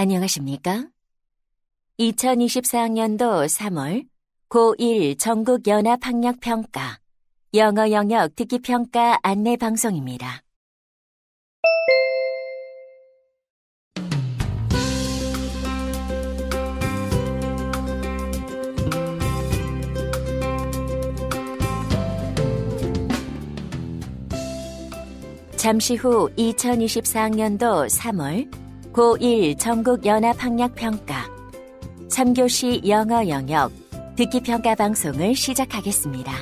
안녕하십니까? 2024학년도 3월 고1 전국연합학력평가 영어 영역 듣기평가 안내 방송입니다. 잠시 후 2024학년도 3월 고1 전국연합학력평가 3교시 영어 영역 듣기평가 방송을 시작하겠습니다.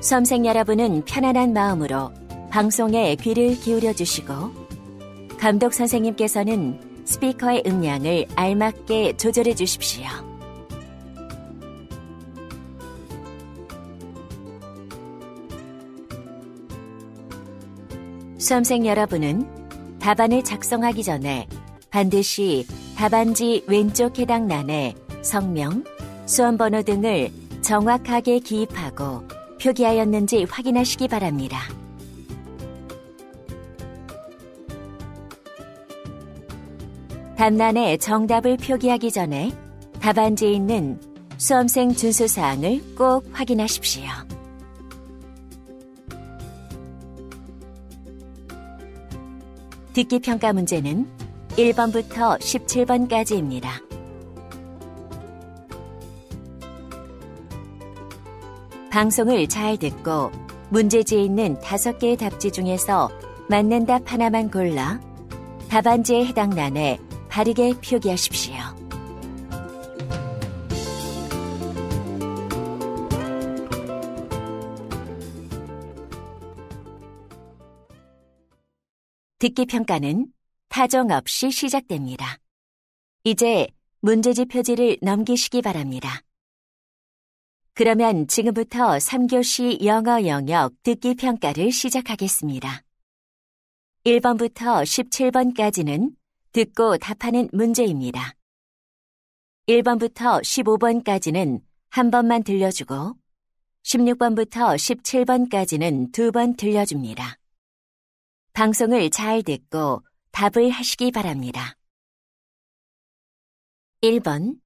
섬험생 여러분은 편안한 마음으로 방송에 귀를 기울여 주시고 감독 선생님께서는 스피커의 음량을 알맞게 조절해 주십시오. 수험생 여러분은 답안을 작성하기 전에 반드시 답안지 왼쪽 해당 란에 성명, 수험번호 등을 정확하게 기입하고 표기하였는지 확인하시기 바랍니다. 답란에 정답을 표기하기 전에 답안지에 있는 수험생 준수사항을 꼭 확인하십시오. 듣기 평가 문제는 1번부터 17번까지입니다. 방송을 잘 듣고 문제지에 있는 5개의 답지 중에서 맞는 답 하나만 골라 답안지에 해당 란에 바르게 표기하십시오. 듣기 평가는 타정 없이 시작됩니다. 이제 문제집 표지를 넘기시기 바랍니다. 그러면 지금부터 3교시 영어 영역 듣기 평가를 시작하겠습니다. 1번부터 17번까지는 듣고 답하는 문제입니다. 1번부터 15번까지는 한 번만 들려주고 16번부터 17번까지는 두 번 들려줍니다. 방송을 잘 듣고 답을 하시기 바랍니다. 1번.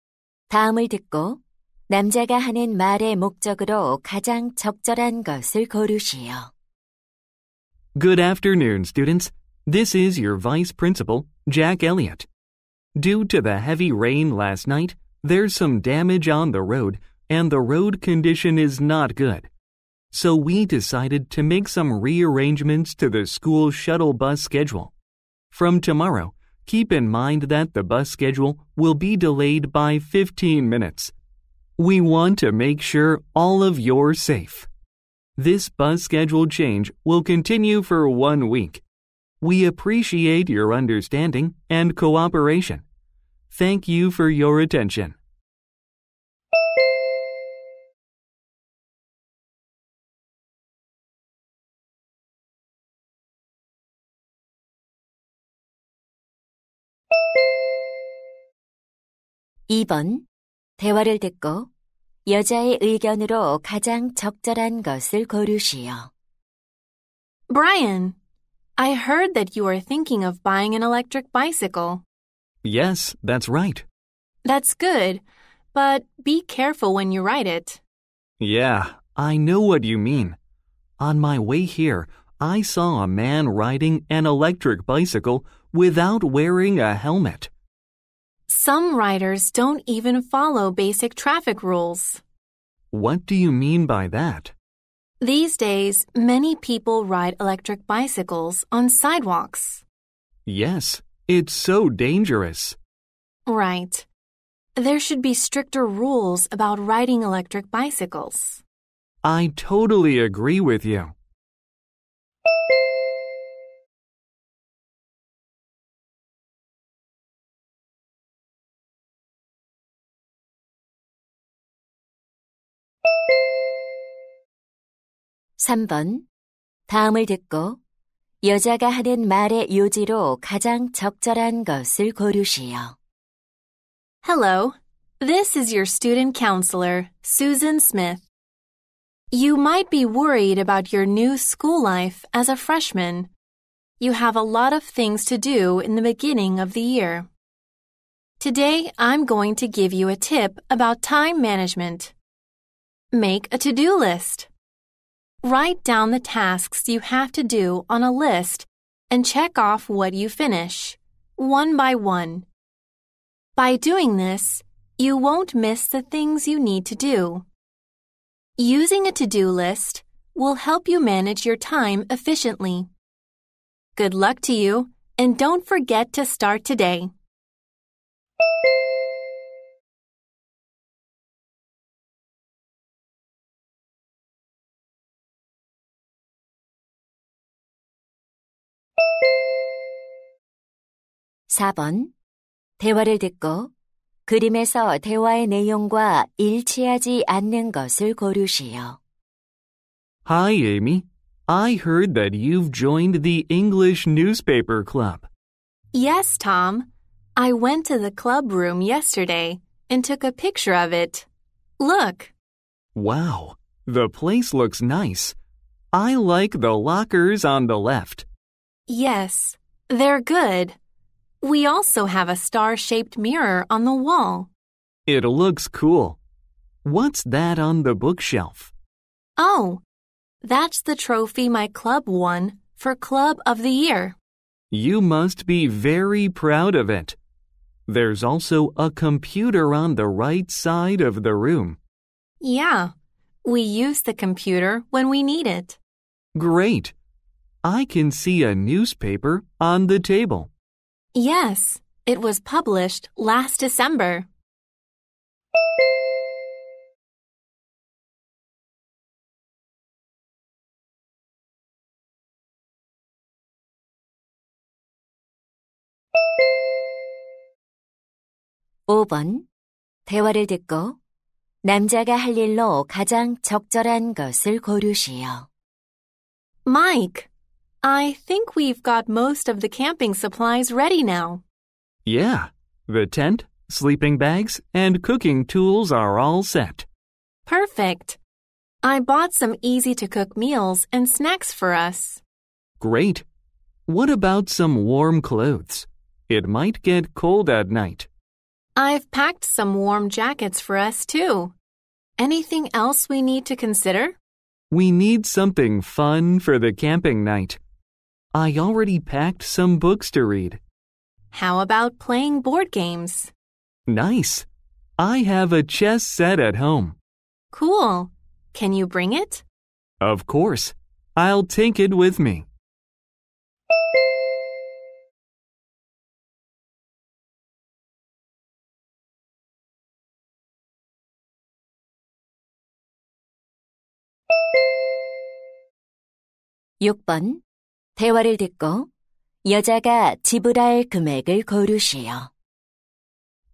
다음을 듣고 남자가 하는 말의 목적으로 가장 적절한 것을 고르시오. Good afternoon, students. This is your vice principal, Jack Elliott. Due to the heavy rain last night, there's some damage on the road, and the road condition is not good so we decided to make some rearrangements to the school shuttle bus schedule. From tomorrow, keep in mind that the bus schedule will be delayed by 15 minutes. We want to make sure all of you're safe. This bus schedule change will continue for one week. We appreciate your understanding and cooperation. Thank you for your attention. 2번 대화를 듣고 여자의 의견으로 가장 적절한 것을 고르시오. Brian, I heard that you are thinking of buying an electric bicycle. Yes, that's right. That's good, but be careful when you ride it. Yeah, I know what you mean. On my way here, I saw a man riding an electric bicycle without wearing a helmet. Some riders don't even follow basic traffic rules. What do you mean by that? These days, many people ride electric bicycles on sidewalks. Yes, it's so dangerous. Right. There should be stricter rules about riding electric bicycles. I totally agree with you. 3번. 다음을 듣고 여자가 하는 말의 요지로 가장 적절한 것을 고르시오. Hello. This is your student counselor, Susan Smith. You might be worried about your new school life as a freshman. You have a lot of things to do in the beginning of the year. Today, I'm going to give you a tip about time management. Make a to-do list. Write down the tasks you have to do on a list and check off what you finish, one by one. By doing this, you won't miss the things you need to do. Using a to do list will help you manage your time efficiently. Good luck to you, and don't forget to start today. 4번. 대화를 듣고 그림에서 대화의 내용과 일치하지 않는 것을 고르시오. Hi, Amy. I heard that you've joined the English newspaper club. Yes, Tom. I went to the club room yesterday and took a picture of it. Look. Wow, the place looks nice. I like the lockers on the left. Yes, they're good. We also have a star shaped mirror on the wall. It looks cool. What's that on the bookshelf? Oh, that's the trophy my club won for Club of the Year. You must be very proud of it. There's also a computer on the right side of the room. Yeah, we use the computer when we need it. Great. I can see a newspaper on the table. Yes, it was published last December. (5번) 대화를 듣고 남자가 할 일로 가장 적절한 것을 고르시오. Mike, I think we've got most of the camping supplies ready now. Yeah, the tent, sleeping bags, and cooking tools are all set. Perfect. I bought some easy to cook meals and snacks for us. Great. What about some warm clothes? It might get cold at night. I've packed some warm jackets for us too. Anything else we need to consider? We need something fun for the camping night. I already packed some books to read. How about playing board games? Nice. I have a chess set at home. Cool. Can you bring it? Of course. I'll take it with me. (6번) 대화를 듣고 여자가 지불할 금액을 고르시오.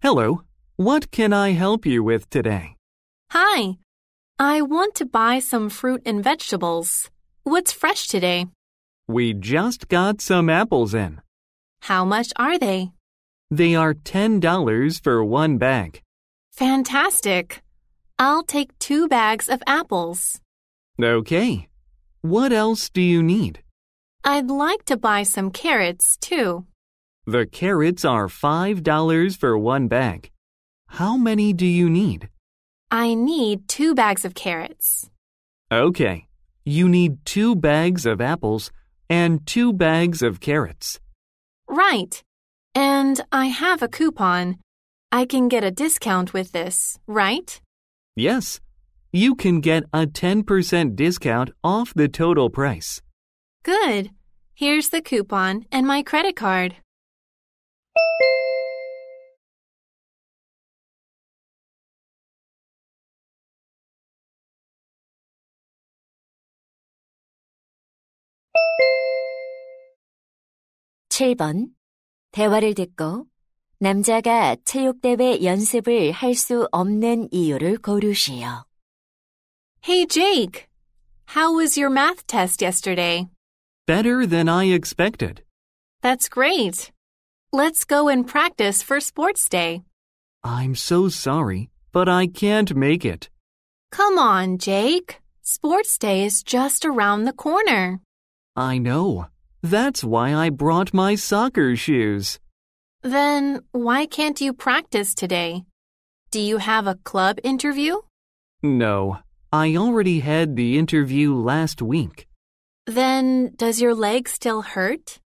Hello, what can I help you with today? Hi, I want to buy some fruit and vegetables. What's fresh today? We just got some apples in. How much are they? They are $10 for one bag. Fantastic. I'll take two bags of apples. Okay. What else do you need? I'd like to buy some carrots, too. The carrots are $5 for one bag. How many do you need? I need two bags of carrots. Okay. You need two bags of apples and two bags of carrots. Right. And I have a coupon. I can get a discount with this, right? Yes. You can get a 10% discount off the total price. Good. Here's the coupon and my credit card. (7번) 대화를 듣고 남자가 체육대회 연습을 할 수 없는 이유를 고르시오. Hey Jake, how was your math test yesterday? Better than I expected. That's great. Let's go and practice for sports day. I'm so sorry, but I can't make it. Come on, Jake. Sports day is just around the corner. I know. That's why I brought my soccer shoes. Then why can't you practice today? Do you have a club interview? No, I already had the interview last week. Then, does your leg still hurt?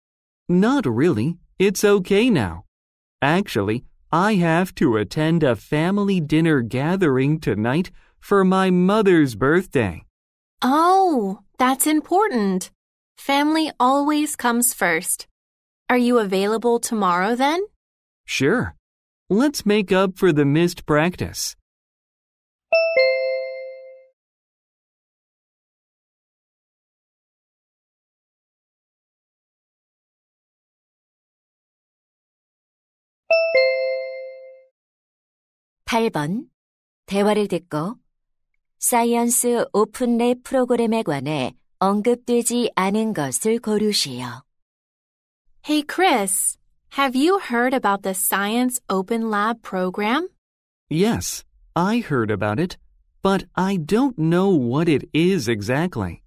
Not really. It's okay now. Actually, I have to attend a family dinner gathering tonight for my mother's birthday. Oh, that's important. Family always comes first. Are you available tomorrow then? Sure. Let's make up for the missed practice. 8번 대화를 듣고 사이언스 오픈랩 프로그램에 관해 언급되지 않은 것을 고르시오. Hey Chris, have you heard about the Science Open Lab program? Yes, I heard about it, but I don't know what it is exactly.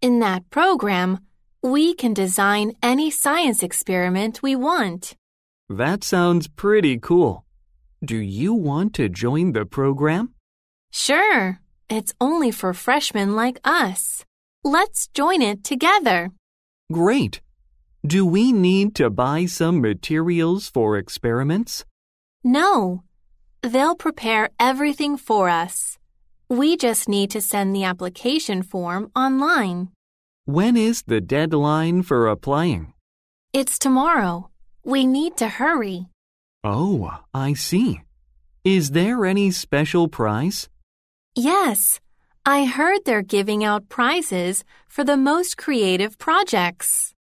In that program, we can design any science experiment we want. That sounds pretty cool. Do you want to join the program? Sure. It's only for freshmen like us. Let's join it together. Great. Do we need to buy some materials for experiments? No. They'll prepare everything for us. We just need to send the application form online. When is the deadline for applying? It's tomorrow. We need to hurry. Oh, I see. Is there any special prize? Yes. I heard they're giving out prizes for the most creative projects.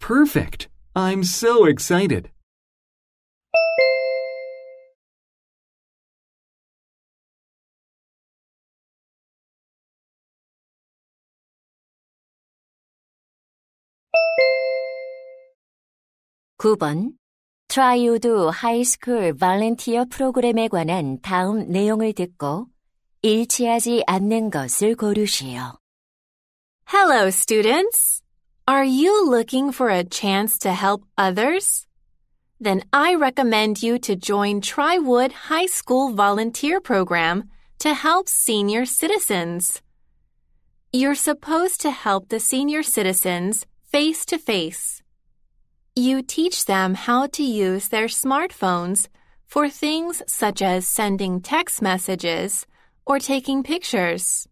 Perfect. I'm so excited. (9번) 트라이오드 하이스쿨 발렌티어 프로그램에 관한 다음 내용을 듣고 일치하지 않는 것을 고르시오. Hello, students. Are you looking for a chance to help others? Then I recommend you to join Triwood High School Volunteer Program to help senior citizens. You're supposed to help the senior citizens face to face. You teach them how to use their smartphones for things such as sending text messages or taking pictures.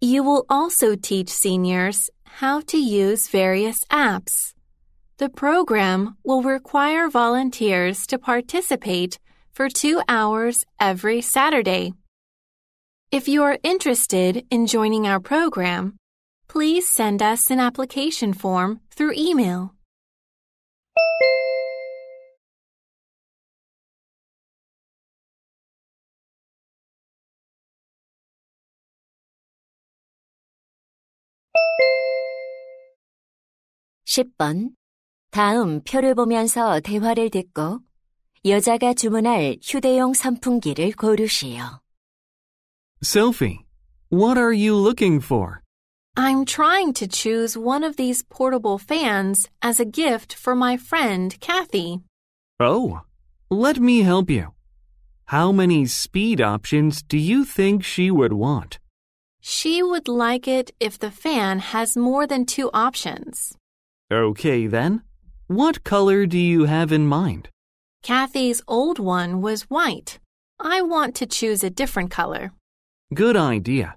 You will also teach seniors how to use various apps. The program will require volunteers to participate for two hours every Saturday. If you are interested in joining our program, please send us an application form through email. 10번. 다음 표를 보면서 대화를 듣고 여자가 주문할 휴대용 선풍기를 고르시오. Sophie, what are you looking for? I'm trying to choose one of these portable fans as a gift for my friend Kathy. Oh, let me help you. How many speed options do you think she would want? She would like it if the fan has more than two options. Okay, then. What color do you have in mind? Kathy's old one was white. I want to choose a different color. Good idea.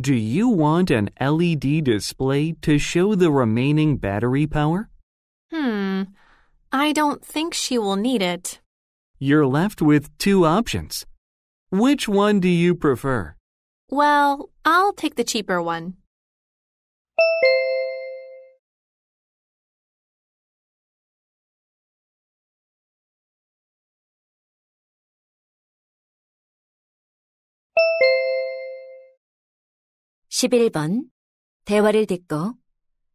Do you want an LED display to show the remaining battery power? Hmm, I don't think she will need it. You're left with two options. Which one do you prefer? Well, I'll take the cheaper one. 11번. 대화를 듣고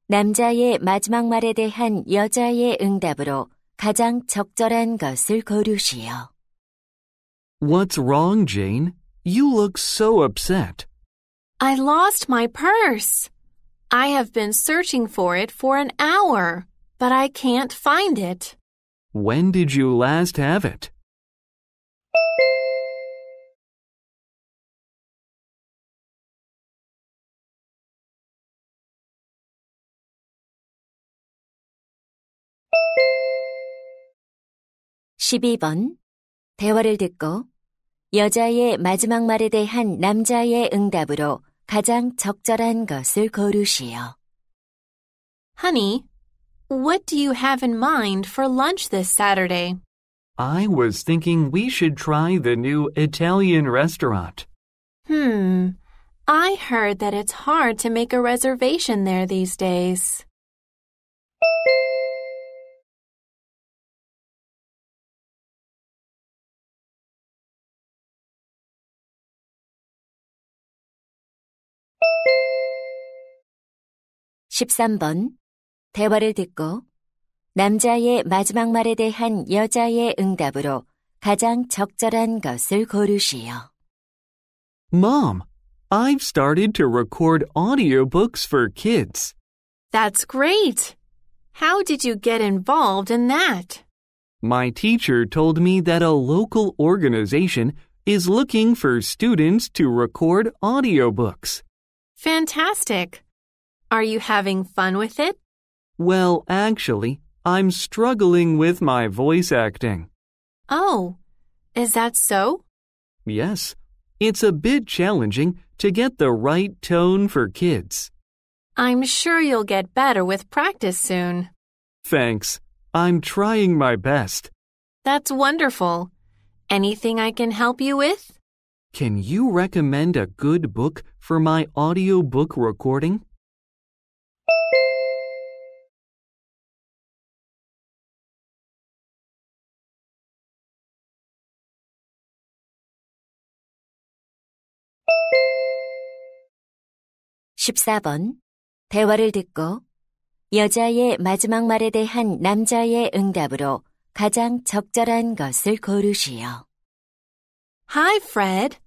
남자의 마지막 말에 대한 여자의 응답으로 가장 적절한 것을 고르시오. What's wrong, Jane? You look so upset. I lost my purse. I have been searching for it for an hour, but I can't find it. When did you last have it? 12번. 대화를 듣고 여자의 마지막 말에 대한 남자의 응답으로 가장 적절한 것을 고르시오. Honey, what do you have in mind for lunch this Saturday? I was thinking we should try the new Italian restaurant. Hmm. I heard that it's hard to make a reservation there these days. 13번 대화를 듣고 남자의 마지막 말에 대한 여자의 응답으로 가장 적절한 것을 고르시오. Mom, I've started to record audiobooks for kids. That's great. How did you get involved in that? My teacher told me that a local organization is looking for students to record audiobooks. Fantastic. Are you having fun with it? Well, actually, I'm struggling with my voice acting. Oh, is that so? Yes, it's a bit challenging to get the right tone for kids. I'm sure you'll get better with practice soon. Thanks. I'm trying my best. That's wonderful. Anything I can help you with? Can you recommend a good book for my audiobook recording? 14번. 대화를 듣고 여자의 마지막 말에 대한 남자의 응답으로 가장 적절한 것을 고르시오. Hi, Fred.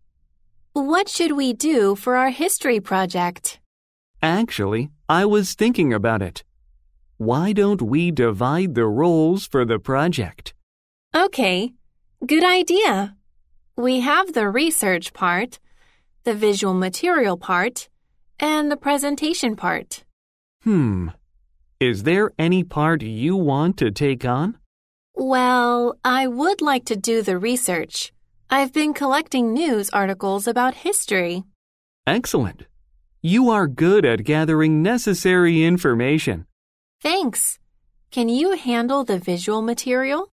What should we do for our history project? Actually, I was thinking about it. Why don't we divide the roles for the project? Okay, good idea. We have the research part, the visual material part, and the presentation part. Hmm. Is there any part you want to take on? Well, I would like to do the research. I've been collecting news articles about history. Excellent. You are good at gathering necessary information. Thanks. Can you handle the visual material?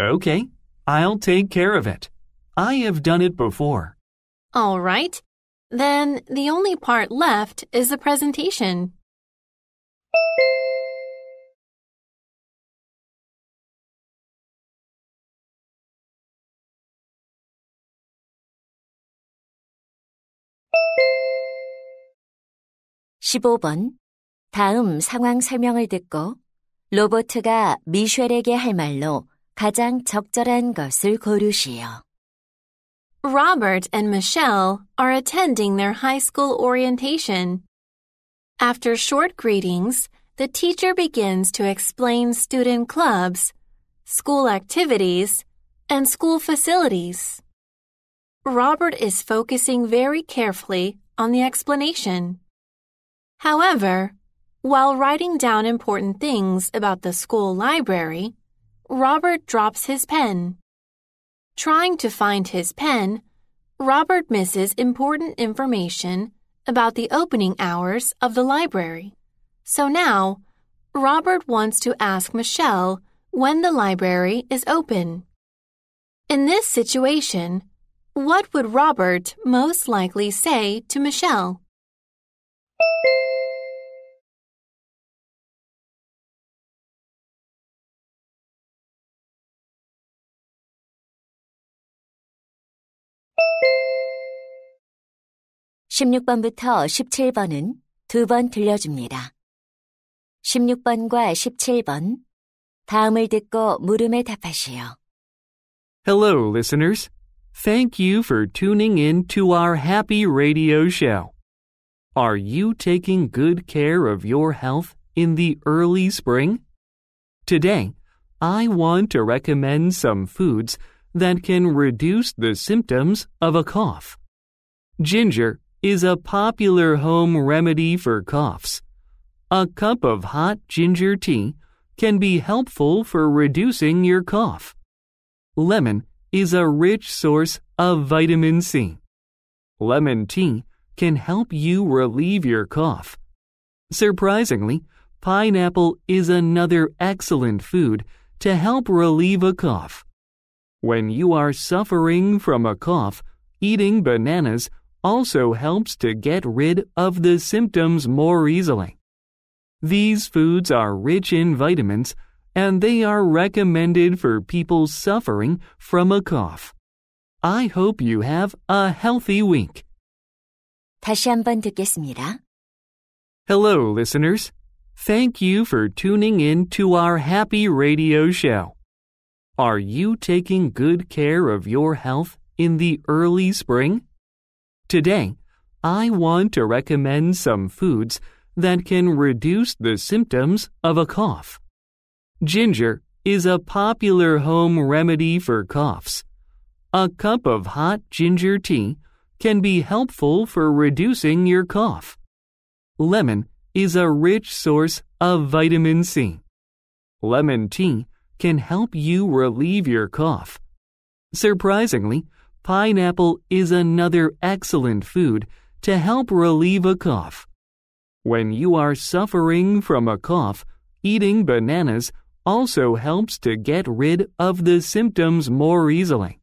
Okay, I'll take care of it. I have done it before. All right. Then the only part left is the presentation. (15번) 다음 상황 설명을 듣고 로버트가 미셸에게 할 말로 가장 적절한 것을 고르시오. Robert and Michelle are attending their high school orientation. After short greetings, the teacher begins to explain student clubs, school activities, and school facilities. Robert is focusing very carefully on the explanation. However, while writing down important things about the school library, Robert drops his pen. Trying to find his pen, Robert misses important information about the opening hours of the library. So now, Robert wants to ask Michelle when the library is open. In this situation, what would Robert most likely say to Michelle? 16번부터 17번은 두 번 들려줍니다. 16번과 17번. 다음을 듣고 물음에 답하시오. Hello, listeners. Thank you for tuning in to our happy radio show. Are you taking good care of your health in the early spring? Today, I want to recommend some foods that can reduce the symptoms of a cough. Ginger is a popular home remedy for coughs. A cup of hot ginger tea can be helpful for reducing your cough. Lemon is a rich source of vitamin C. Lemon tea can help you relieve your cough. Surprisingly, pineapple is another excellent food to help relieve a cough. When you are suffering from a cough, eating bananas also helps to get rid of the symptoms more easily. These foods are rich in vitamins and they are recommended for people suffering from a cough. I hope you have a healthy week. 다시 한번 듣겠습니다. Hello, listeners. Thank you for tuning in to our happy radio show. Are you taking good care of your health in the early spring? Today, I want to recommend some foods that can reduce the symptoms of a cough. Ginger is a popular home remedy for coughs. A cup of hot ginger tea can be helpful for reducing your cough. Lemon is a rich source of vitamin C. Lemon tea can help you relieve your cough. Surprisingly, pineapple is another excellent food to help relieve a cough. When you are suffering from a cough, eating bananas also helps to get rid of the symptoms more easily.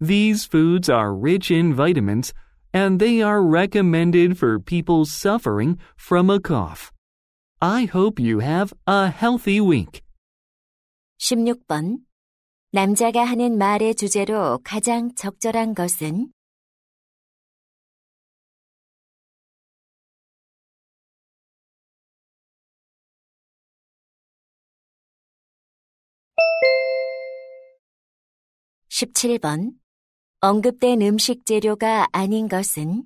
These foods are rich in vitamins and they are recommended for people suffering from a cough. I hope you have a healthy week. 16번 남자가 하는 말의 주제로 가장 적절한 것은 (17번) 언급된 음식 재료가 아닌 것은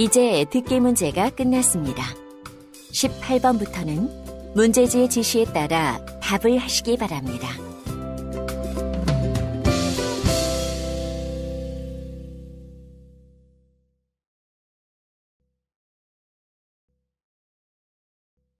이제 듣기 문제가 끝났습니다. 18번부터는 문제지의 지시에 따라 답을 하시기 바랍니다.